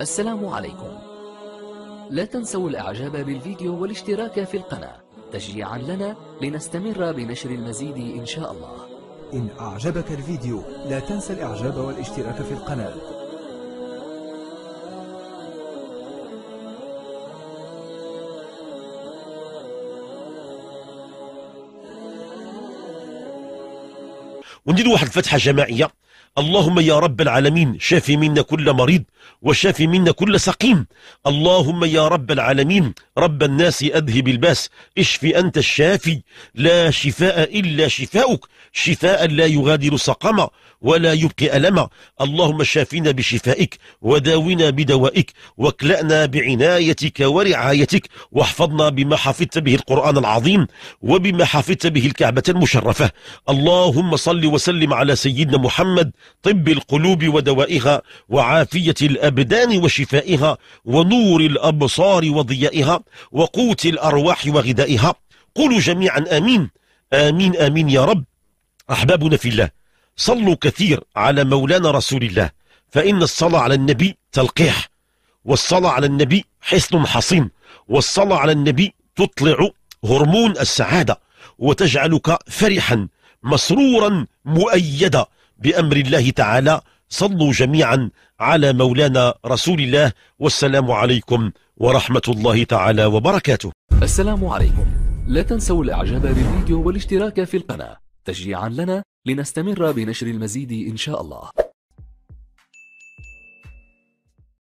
السلام عليكم لا تنسوا الاعجاب بالفيديو والاشتراك في القناة تشجيعا لنا لنستمر بنشر المزيد ان شاء الله إن أعجبك الفيديو لا تنسى الإعجاب والاشتراك في القناة وندير واحد الفتحة جماعية اللهم يا رب العالمين شافي منا كل مريض وشافي منا كل سقيم اللهم يا رب العالمين رب الناس أذهب الباس اشف أنت الشافي لا شفاء إلا شفاؤك شفاء لا يغادر سقما ولا يبقي ألما اللهم شافينا بشفائك وداونا بدوائك واكلأنا بعنايتك ورعايتك واحفظنا بما حفظت به القرآن العظيم وبما حفظت به الكعبة المشرفة اللهم صل وسلم على سيدنا محمد محمد طب القلوب ودوائها وعافية الأبدان وشفائها ونور الأبصار وضيائها وقوت الأرواح وغذائها قولوا جميعا آمين آمين آمين يا رب أحبابنا في الله صلوا كثير على مولانا رسول الله فإن الصلاة على النبي تلقيح والصلاة على النبي حصن حصين والصلاة على النبي تطلع هرمون السعادة وتجعلك فرحا مسرورا مؤيدا بأمر الله تعالى صلوا جميعا على مولانا رسول الله والسلام عليكم ورحمة الله تعالى وبركاته السلام عليكم لا تنسوا الإعجاب بالفيديو والاشتراك في القناة تشجيعا لنا لنستمر بنشر المزيد إن شاء الله